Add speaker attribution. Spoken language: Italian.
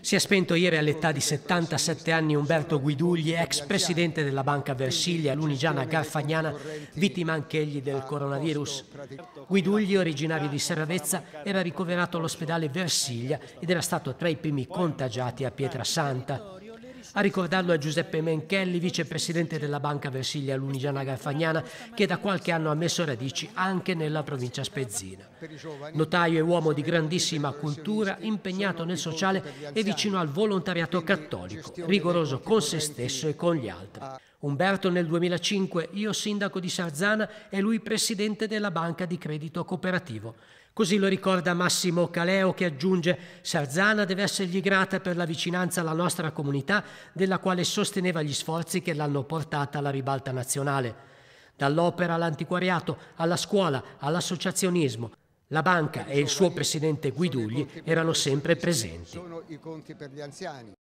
Speaker 1: Si è spento ieri all'età di 77 anni Umberto Guidugli, ex presidente della Banca Versiglia, l'unigiana garfagnana, vittima anch'egli del coronavirus. Guidugli, originario di Serravezza, era ricoverato all'ospedale Versiglia ed era stato tra i primi contagiati a Pietrasanta. A ricordarlo è Giuseppe Menchelli, vicepresidente della Banca Versiglia Lunigiana Garfagnana, che da qualche anno ha messo radici anche nella provincia spezzina. Notaio e uomo di grandissima cultura, impegnato nel sociale e vicino al volontariato cattolico, rigoroso con se stesso e con gli altri. Umberto nel 2005, io sindaco di Sarzana e lui presidente della banca di credito cooperativo. Così lo ricorda Massimo Caleo che aggiunge Sarzana deve essergli grata per la vicinanza alla nostra comunità della quale sosteneva gli sforzi che l'hanno portata alla ribalta nazionale. Dall'opera all'antiquariato, alla scuola, all'associazionismo, la banca e il suo presidente Guidugli erano sempre presenti. Sono i conti per gli anziani.